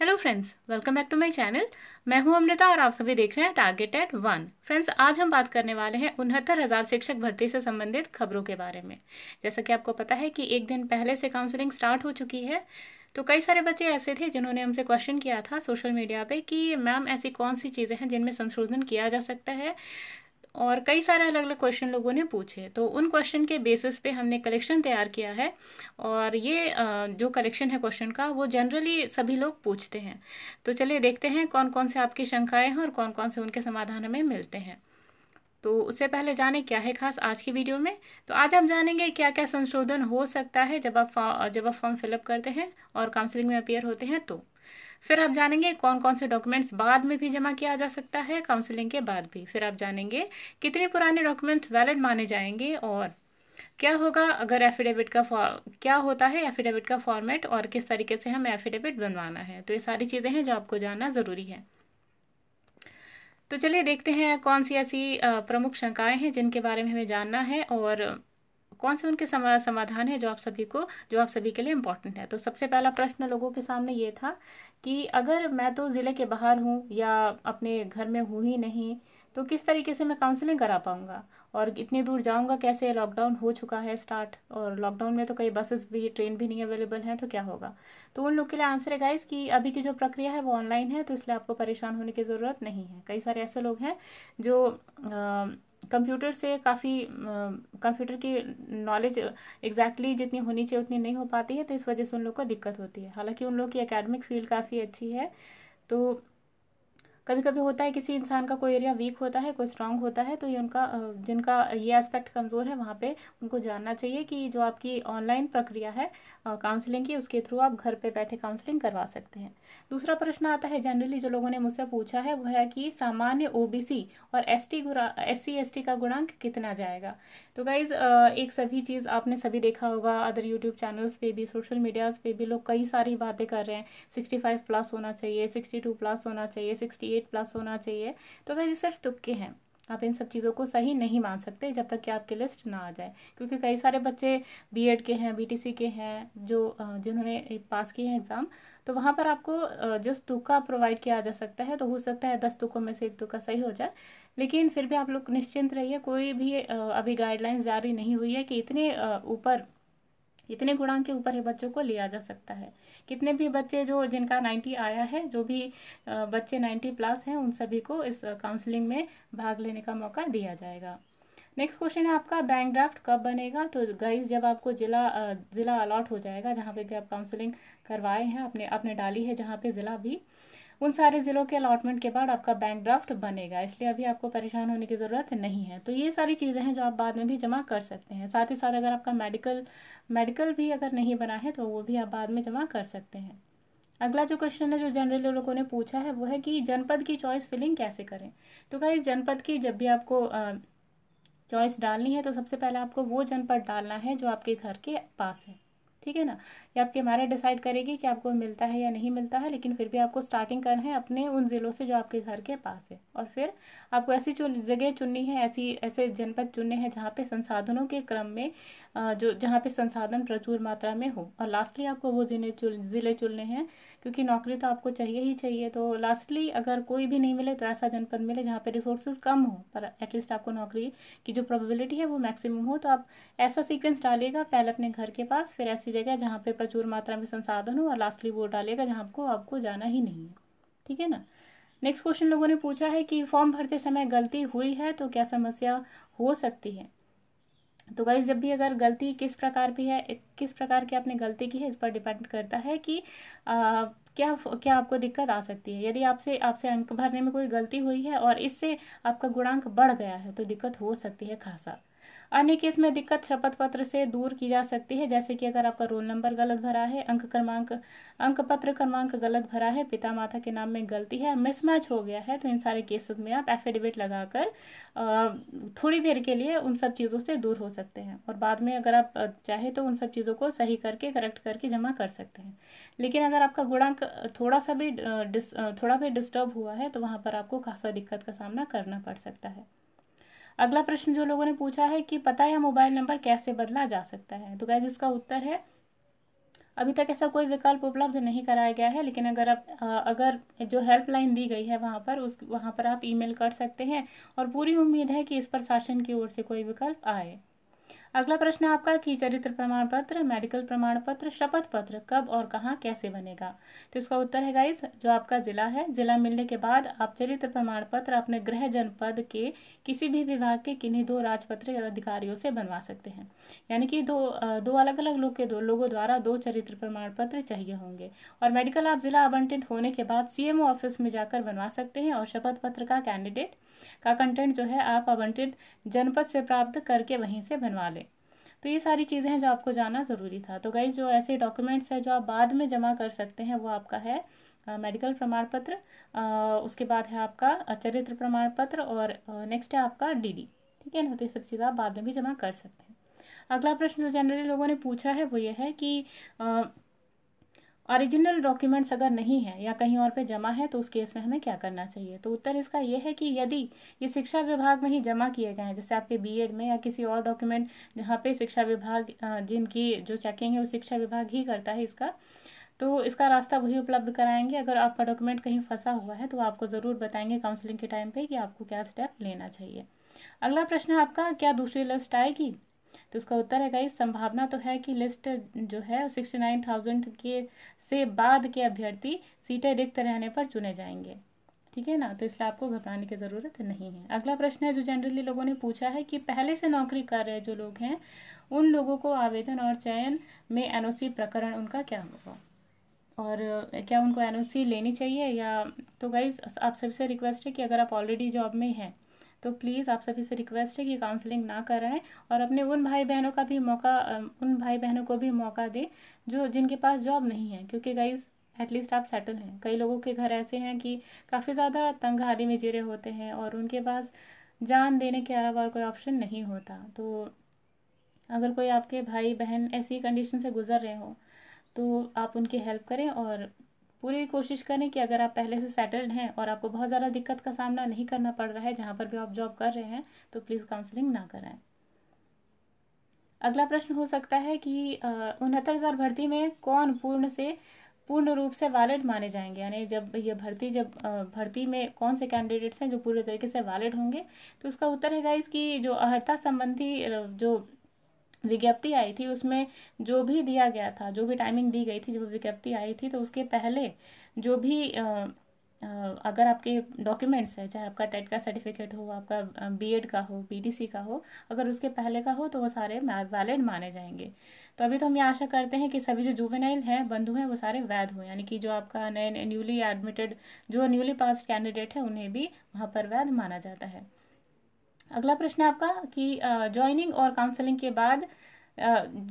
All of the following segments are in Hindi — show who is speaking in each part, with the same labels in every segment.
Speaker 1: hello friends welcome back to my channel मैं हूं अमृता और आप सभी देख रहे हैं टारगेट एट वन फ्रेंड्स आज हम बात करने वाले हैं उनहत्तर हज़ार शिक्षक भर्ती से संबंधित खबरों के बारे में जैसा कि आपको पता है कि एक दिन पहले से काउंसलिंग स्टार्ट हो चुकी है तो कई सारे बच्चे ऐसे थे जिन्होंने हमसे क्वेश्चन किया था सोशल मीडिया पे कि मैम ऐसी कौन सी चीज़ें हैं जिनमें संशोधन किया जा सकता है और कई सारे अलग अलग क्वेश्चन लोगों ने पूछे तो उन क्वेश्चन के बेसिस पे हमने कलेक्शन तैयार किया है और ये जो कलेक्शन है क्वेश्चन का वो जनरली सभी लोग पूछते हैं तो चलिए देखते हैं कौन कौन से आपकी शंकाएं हैं और कौन कौन से उनके समाधान हमें मिलते हैं तो उससे पहले जाने क्या है खास आज की वीडियो में तो आज हम जानेंगे क्या क्या संशोधन हो सकता है जब आप जब आप फॉर्म फिलअप करते हैं और काउंसलिंग में अपेयर होते हैं तो फिर आप जानेंगे कौन कौन से डॉक्यूमेंट्स बाद में भी जमा किया जा सकता है काउंसलिंग के बाद भी फिर आप जानेंगे कितने पुराने डॉक्यूमेंट वैलिड माने जाएंगे और क्या होगा अगर एफिडेविट का क्या होता है एफिडेविट का फॉर्मेट और किस तरीके से हमें एफिडेविट बनवाना है तो ये सारी चीज़ें हैं जो आपको जानना ज़रूरी है तो चलिए देखते हैं कौन सी ऐसी प्रमुख शंकाएं हैं जिनके बारे में हमें जानना है और कौन से उनके समाधान है जो आप सभी को जो आप सभी के लिए इम्पोर्टेंट है तो सबसे पहला प्रश्न लोगों के सामने ये था कि अगर मैं तो ज़िले के बाहर हूँ या अपने घर में हूँ ही नहीं तो किस तरीके से मैं काउंसलिंग करा पाऊँगा और इतनी दूर जाऊँगा कैसे लॉकडाउन हो चुका है स्टार्ट और लॉकडाउन में तो कई बसेस भी ट्रेन भी नहीं अवेलेबल हैं तो क्या होगा तो उन लोग के लिए आंसर है गाइस कि अभी की जो प्रक्रिया है वो ऑनलाइन है तो इसलिए आपको परेशान होने की ज़रूरत नहीं है कई सारे ऐसे लोग हैं जो आ, कंप्यूटर से काफ़ी कंप्यूटर की नॉलेज एग्जैक्टली जितनी होनी चाहिए उतनी नहीं हो पाती है तो इस वजह से उन लोग को दिक्कत होती है हालांकि उन लोग की एकेडमिक फील्ड काफ़ी अच्छी है तो कभी कभी होता है किसी इंसान का कोई एरिया वीक होता है कोई स्ट्रांग होता है तो ये उनका जिनका ये एस्पेक्ट कमज़ोर है वहाँ पे उनको जानना चाहिए कि जो आपकी ऑनलाइन प्रक्रिया है काउंसलिंग की उसके थ्रू आप घर पे बैठे काउंसलिंग करवा सकते हैं दूसरा प्रश्न आता है जनरली जो लोगों ने मुझसे पूछा है वह है कि सामान्य ओ और एस टी एस सी का गुणांक कितना जाएगा तो गाइज़ एक सभी चीज़ आपने सभी देखा होगा अदर यूट्यूब चैनल्स पे भी सोशल मीडियाज़ पे भी लोग कई सारी बातें कर रहे हैं सिक्सटी फाइव प्लस होना चाहिए सिक्सटी टू प्लस होना चाहिए सिक्सटी एट प्लस होना चाहिए तो गाइज ये सिर्फ तुक्के हैं आप इन सब चीज़ों को सही नहीं मान सकते जब तक कि आपकी लिस्ट ना आ जाए क्योंकि कई सारे बच्चे बी के हैं बी के हैं जो जिन्होंने पास किए हैं एग्ज़ाम तो वहाँ पर आपको जिस तुका प्रोवाइड किया जा सकता है तो हो सकता है दस तुकों में से एक तुका सही हो जाए लेकिन फिर भी आप लोग निश्चिंत रहिए कोई भी अभी गाइडलाइंस जारी नहीं हुई है कि इतने ऊपर इतने गुणांक के ऊपर ही बच्चों को लिया जा सकता है कितने भी बच्चे जो जिनका 90 आया है जो भी बच्चे 90 प्लस हैं उन सभी को इस काउंसलिंग में भाग लेने का मौका दिया जाएगा नेक्स्ट क्वेश्चन है आपका बैंक ड्राफ्ट कब बनेगा तो गाइस जब आपको जिला ज़िला अलॉट हो जाएगा जहाँ पे भी आप काउंसलिंग करवाए हैं अपने आपने डाली है जहाँ पे ज़िला भी उन सारे ज़िलों के अलॉटमेंट के बाद आपका बैंक ड्राफ्ट बनेगा इसलिए अभी आपको परेशान होने की ज़रूरत नहीं है तो ये सारी चीज़ें हैं जो आप बाद में भी जमा कर सकते हैं साथ ही साथ अगर आपका मेडिकल मेडिकल भी अगर नहीं बना है तो वो भी आप बाद में जमा कर सकते हैं अगला जो क्वेश्चन है जो जनरल लोगों ने पूछा है वो है कि जनपद की चॉइस फिलिंग कैसे करें तो क्या जनपद की जब भी आपको चॉइस डालनी है तो सबसे पहले आपको वो जनपद डालना है जो आपके घर के पास है ठीक है ना ये आपके हमारा डिसाइड करेगी कि आपको मिलता है या नहीं मिलता है लेकिन फिर भी आपको स्टार्टिंग करना है अपने उन ज़िलों से जो आपके घर के पास है और फिर आपको ऐसी चुन जगह चुननी है ऐसी ऐसे जनपद चुनने हैं जहाँ पे संसाधनों के क्रम में जो जहाँ पे संसाधन प्रचुर मात्रा में हो और लास्टली आपको वो जिले ज़िले चुनने हैं क्योंकि नौकरी तो आपको चाहिए ही चाहिए तो लास्टली अगर कोई भी नहीं मिले तो ऐसा जनपद मिले जहाँ पर रिसोर्सेज कम हो पर एटलीस्ट आपको नौकरी की जो प्रोबेबिलिटी है वो मैक्सिमम हो तो आप ऐसा सीक्वेंस डालिएगा पहले अपने घर के पास फिर ऐसी ऐसी जगह जहाँ पे प्रचुर मात्रा में संसाधन हो और लास्टली वो डालेगा जहाँ आपको आपको जाना ही नहीं है ठीक है ना नेक्स्ट क्वेश्चन लोगों ने पूछा है कि फॉर्म भरते समय गलती हुई है तो क्या समस्या हो सकती है तो गाइज जब भी अगर गलती किस प्रकार भी है किस प्रकार की आपने गलती की है इस पर डिपेंड करता है कि आ, क्या क्या आपको दिक्कत आ सकती है यदि आपसे आपसे अंक भरने में कोई गलती हुई है और इससे आपका गुणांक बढ़ गया है तो दिक्कत हो सकती है खासा अन्य केस में दिक्कत शपथ पत्र से दूर की जा सकती है जैसे कि अगर आपका रोल नंबर गलत भरा है अंक क्रमांक अंक पत्र क्रमांक गलत भरा है पिता माता के नाम में गलती है मिसमैच हो गया है तो इन सारे केसेस में आप एफिडेविट लगाकर थोड़ी देर के लिए उन सब चीज़ों से दूर हो सकते हैं और बाद में अगर आप चाहे तो उन सब चीज़ों को सही करके करेक्ट करके जमा कर सकते हैं लेकिन अगर आपका गुणांक थोड़ा सा भी थोड़ा भी डिस्टर्ब हुआ है तो वहाँ पर आपको खासा दिक्कत का सामना करना पड़ सकता है अगला प्रश्न जो लोगों ने पूछा है कि पता या मोबाइल नंबर कैसे बदला जा सकता है तो गैज इसका उत्तर है अभी तक ऐसा कोई विकल्प उपलब्ध नहीं कराया गया है लेकिन अगर आप अगर जो हेल्पलाइन दी गई है वहाँ पर उस वहाँ पर आप ईमेल कर सकते हैं और पूरी उम्मीद है कि इस पर शासन की ओर से कोई विकल्प आए अगला प्रश्न आपका कि चरित्र प्रमाण पत्र मेडिकल प्रमाण पत्र शपथ पत्र कब और कहाँ कैसे बनेगा तो इसका उत्तर है गाइस जो आपका जिला है जिला मिलने के बाद आप चरित्र प्रमाण पत्र अपने गृह जनपद के किसी भी विभाग के किन्हीं दो राजपत्र अधिकारियों से बनवा सकते हैं यानी कि दो दो अलग अलग लोग के दो लोगों द्वारा दो चरित्र प्रमाण पत्र चाहिए होंगे और मेडिकल आप जिला आवंटित होने के बाद सीएमओ ऑफिस में जाकर बनवा सकते हैं और शपथ पत्र का कैंडिडेट का कंटेंट जो है आप आवंटित जनपद से प्राप्त करके वहीं से बनवा लें तो ये सारी चीज़ें हैं जो आपको जानना ज़रूरी था तो गाइज जो ऐसे डॉक्यूमेंट्स हैं जो आप बाद में जमा कर सकते हैं वो आपका है मेडिकल प्रमाण पत्र उसके बाद है आपका चरित्र प्रमाण पत्र और नेक्स्ट है आपका डीडी ठीक है ना तो ये सब चीज़ आप बाद में भी जमा कर सकते हैं अगला प्रश्न जो जनरली लोगों ने पूछा है वो ये है कि आ, ओरिजिनल डॉक्यूमेंट्स अगर नहीं है या कहीं और पे जमा है तो उस केस में हमें क्या करना चाहिए तो उत्तर इसका यह है कि यदि ये शिक्षा विभाग में ही जमा किए गए हैं जैसे आपके बीएड में या किसी और डॉक्यूमेंट जहाँ पे शिक्षा विभाग जिनकी जो चेकिंग है वो शिक्षा विभाग ही करता है इसका तो इसका रास्ता वही उपलब्ध कराएंगे अगर आपका डॉक्यूमेंट कहीं फंसा हुआ है तो आपको ज़रूर बताएंगे काउंसलिंग के टाइम पे कि आपको क्या स्टेप लेना चाहिए अगला प्रश्न आपका क्या दूसरी लिस्ट आएगी तो उसका उत्तर है गाइस संभावना तो है कि लिस्ट जो है सिक्सटी नाइन थाउजेंड के से बाद के अभ्यर्थी सीटें रिक्त रहने पर चुने जाएंगे ठीक है ना तो इसलिए आपको घबराने की ज़रूरत नहीं है अगला प्रश्न है जो जनरली लोगों ने पूछा है कि पहले से नौकरी कर रहे जो लोग हैं उन लोगों को आवेदन और चयन में एनओसी प्रकरण उनका क्या होगा और क्या उनको एनओसी लेनी चाहिए या तो गाइज आप सबसे रिक्वेस्ट है कि अगर आप ऑलरेडी जॉब में हैं तो प्लीज़ आप सभी से रिक्वेस्ट है कि काउंसलिंग ना कराएं और अपने उन भाई बहनों का भी मौका उन भाई बहनों को भी मौका दें जो जिनके पास जॉब नहीं है क्योंकि गाइज एटलीस्ट आप सेटल हैं कई लोगों के घर ऐसे हैं कि काफ़ी ज़्यादा तंग तंगहारी में जिरे होते हैं और उनके पास जान देने के अलावा कोई ऑप्शन नहीं होता तो अगर कोई आपके भाई बहन ऐसी कंडीशन से गुजर रहे हो तो आप उनकी हेल्प करें और पूरी कोशिश करें कि अगर आप पहले से सेटल्ड हैं और आपको बहुत ज़्यादा दिक्कत का सामना नहीं करना पड़ रहा है जहाँ पर भी आप जॉब कर रहे हैं तो प्लीज़ काउंसलिंग ना कराएं अगला प्रश्न हो सकता है कि उनहत्तर हज़ार भर्ती में कौन पूर्ण से पूर्ण रूप से वैलिड माने जाएंगे यानी जब ये भर्ती जब भर्ती में कौन से कैंडिडेट्स हैं जो पूरे तरीके से वैलिड होंगे तो उसका उत्तर है गाइस कि जो अहर्ता संबंधी जो विज्ञप्ति आई थी उसमें जो भी दिया गया था जो भी टाइमिंग दी गई थी जब विज्ञप्ति आई थी तो उसके पहले जो भी आ, अगर आपके डॉक्यूमेंट्स है चाहे आपका टेट का सर्टिफिकेट हो आपका बीएड का हो बीडीसी का हो अगर उसके पहले का हो तो वो सारे वैलिड माने जाएंगे तो अभी तो हम ये आशा करते हैं कि सभी जो जुवेनाइल हैं बंधु हैं वो सारे वैध हों यानी कि जो आपका नए न्यूली एडमिटेड जो न्यूली पास कैंडिडेट है उन्हें भी वहाँ पर वैध माना जाता है अगला प्रश्न आपका कि ज्वाइनिंग और काउंसलिंग के बाद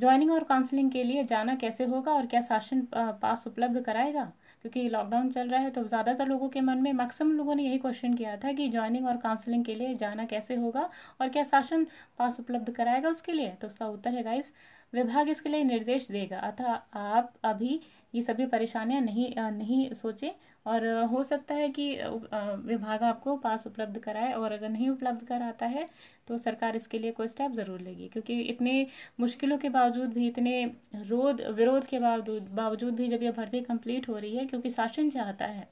Speaker 1: ज्वाइनिंग और काउंसलिंग के लिए जाना कैसे होगा और क्या शासन पास उपलब्ध कराएगा क्योंकि लॉकडाउन चल रहा है तो ज़्यादातर लोगों के मन में मैक्सिमम लोगों ने यही क्वेश्चन किया था कि ज्वाइनिंग और काउंसलिंग के लिए जाना कैसे होगा और क्या शासन पास उपलब्ध कराएगा उसके लिए तो उसका उत्तर है गाइस विभाग इसके लिए निर्देश देगा अतः आप अभी ये सभी परेशानियां नहीं नहीं सोचें और हो सकता है कि विभाग आपको पास उपलब्ध कराए और अगर नहीं उपलब्ध कराता है तो सरकार इसके लिए कोई स्टेप ज़रूर लेगी क्योंकि इतने मुश्किलों के बावजूद भी इतने रोध विरोध के बावजूद बावजूद भी जब यह भर्ती कंप्लीट हो रही है क्योंकि शासन चाहता है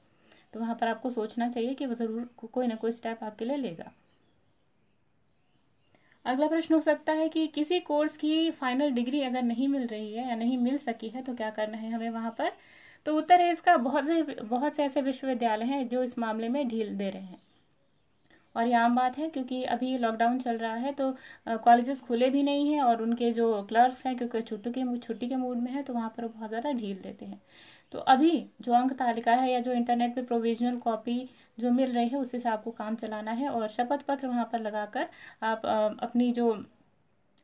Speaker 1: तो वहाँ पर आपको सोचना चाहिए कि वो ज़रूर कोई ना कोई स्टेप आपके लिए लेगा अगला प्रश्न हो सकता है कि किसी कोर्स की फाइनल डिग्री अगर नहीं मिल रही है या नहीं मिल सकी है तो क्या करना है हमें वहाँ पर तो उत्तर है इसका बहुत से बहुत से ऐसे विश्वविद्यालय हैं जो इस मामले में ढील दे रहे हैं और ये आम बात है क्योंकि अभी लॉकडाउन चल रहा है तो कॉलेजेस खुले भी नहीं हैं और उनके जो क्लर्क्स हैं क्योंकि छुट्टी के छुट्टी के मूड में है तो वहाँ पर बहुत ज़्यादा ढील देते हैं तो अभी जो अंक तालिका है या जो इंटरनेट पे प्रोविजनल कॉपी जो मिल रही है उससे आपको काम चलाना है और शपथ पत्र वहाँ पर लगाकर आप अपनी जो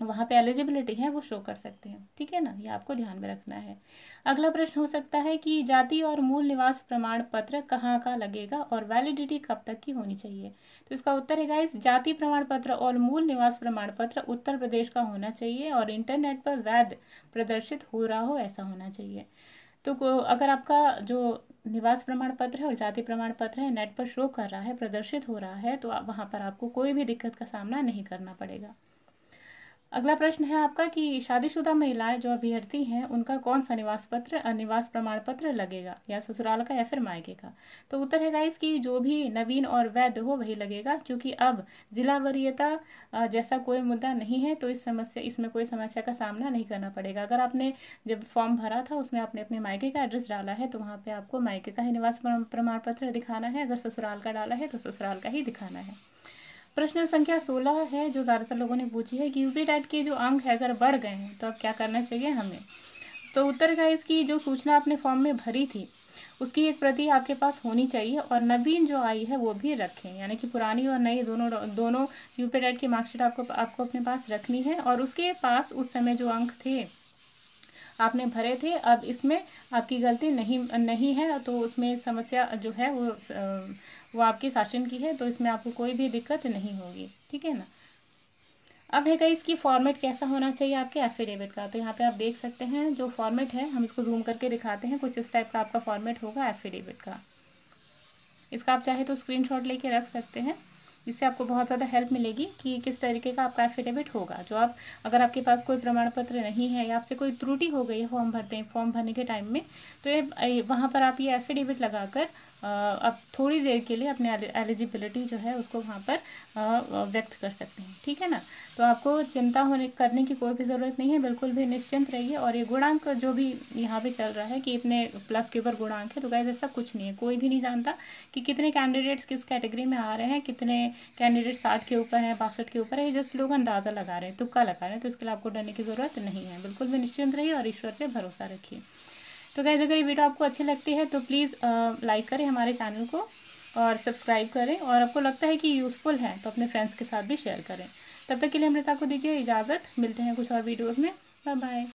Speaker 1: वहाँ पे एलिजिबिलिटी है वो शो कर सकते हैं ठीक है ना ये आपको ध्यान में रखना है अगला प्रश्न हो सकता है कि जाति और मूल निवास प्रमाण पत्र कहाँ का लगेगा और वैलिडिटी कब तक की होनी चाहिए तो इसका उत्तर है गाइस जाति प्रमाण पत्र और मूल निवास प्रमाण पत्र उत्तर प्रदेश का होना चाहिए और इंटरनेट पर वैध प्रदर्शित हो रहा हो ऐसा होना चाहिए तो अगर आपका जो निवास प्रमाण पत्र है और जाति प्रमाण पत्र है नेट पर शो कर रहा है प्रदर्शित हो रहा है तो वहाँ पर आपको कोई भी दिक्कत का सामना नहीं करना पड़ेगा अगला प्रश्न है आपका कि शादीशुदा महिलाएं जो अभ्यर्थी हैं उनका कौन सा निवास पत्र निवास प्रमाण पत्र लगेगा या ससुराल का या फिर मायके का तो उत्तर है गाइस कि जो भी नवीन और वैध हो वही लगेगा क्योंकि अब जिला वरीयता जैसा कोई मुद्दा नहीं है तो इस समस्या इसमें कोई समस्या का सामना नहीं करना पड़ेगा अगर आपने जब फॉर्म भरा था उसमें आपने अपने मायके का एड्रेस डाला है तो वहाँ पर आपको मायके का ही निवास प्रमाण पत्र दिखाना है अगर ससुराल का डाला है तो ससुराल का ही दिखाना है प्रश्न संख्या सोलह है जो ज़्यादातर लोगों ने पूछी है कि यूपी के जो अंग है अगर बढ़ गए हैं तो अब क्या करना चाहिए हमें तो उत्तर का इसकी जो सूचना आपने फॉर्म में भरी थी उसकी एक प्रति आपके पास होनी चाहिए और नवीन जो आई है वो भी रखें यानी कि पुरानी और नई दोनों दोनों यूपीडेट की मार्कशीट आपको आपको अपने पास रखनी है और उसके पास उस समय जो अंक थे आपने भरे थे अब इसमें आपकी गलती नहीं नहीं है तो उसमें समस्या जो है वो वो आपके शासन की है तो इसमें आपको कोई भी दिक्कत नहीं होगी ठीक है ना अब है कहीं इसकी फॉर्मेट कैसा होना चाहिए आपके एफिडेविट का तो यहाँ पे आप देख सकते हैं जो फॉर्मेट है हम इसको जूम करके दिखाते हैं कुछ इस टाइप का आपका फॉर्मेट होगा एफिडेविट का इसका आप चाहे तो स्क्रीनशॉट लेके रख सकते हैं इससे आपको बहुत ज़्यादा हेल्प मिलेगी कि किस तरीके का आपका एफिडेविट होगा जो आप अगर आपके पास कोई प्रमाण पत्र नहीं है या आपसे कोई त्रुटि हो गई है फॉर्म भरते हैं फॉर्म भरने के टाइम में तो ये वहाँ पर आप ये एफिडेविट लगाकर अब थोड़ी देर के लिए अपने एलिजिबिलिटी जो है उसको वहाँ पर व्यक्त कर सकते हैं ठीक है ना तो आपको चिंता होने करने की कोई भी ज़रूरत नहीं है बिल्कुल भी निश्चिंत रहिए और ये गुणांक जो भी यहाँ पे चल रहा है कि इतने प्लस के ऊपर गुणांक है तो गैस ऐसा कुछ नहीं है कोई भी नहीं जानता कि कितने कैंडिडेट्स किस कैटेगरी में आ रहे हैं कितने कैंडिडेट साठ के ऊपर हैं बासठ के ऊपर है ये जस्ट लोग अंदाज़ा लगा रहे हैं तुक्का लगा रहे हैं तो इसके लिए आपको डरने की ज़रूरत नहीं है बिल्कुल भी निश्चिंत रहिए और ईश्वर पर भरोसा रखिए तो गैस अगर ये वीडियो आपको अच्छी लगती है तो प्लीज़ लाइक करें हमारे चैनल को और सब्सक्राइब करें और आपको लगता है कि यूज़फुल है तो अपने फ्रेंड्स के साथ भी शेयर करें तब तक के लिए अमृता को दीजिए इजाज़त मिलते हैं कुछ और वीडियोज़ में बाय बाय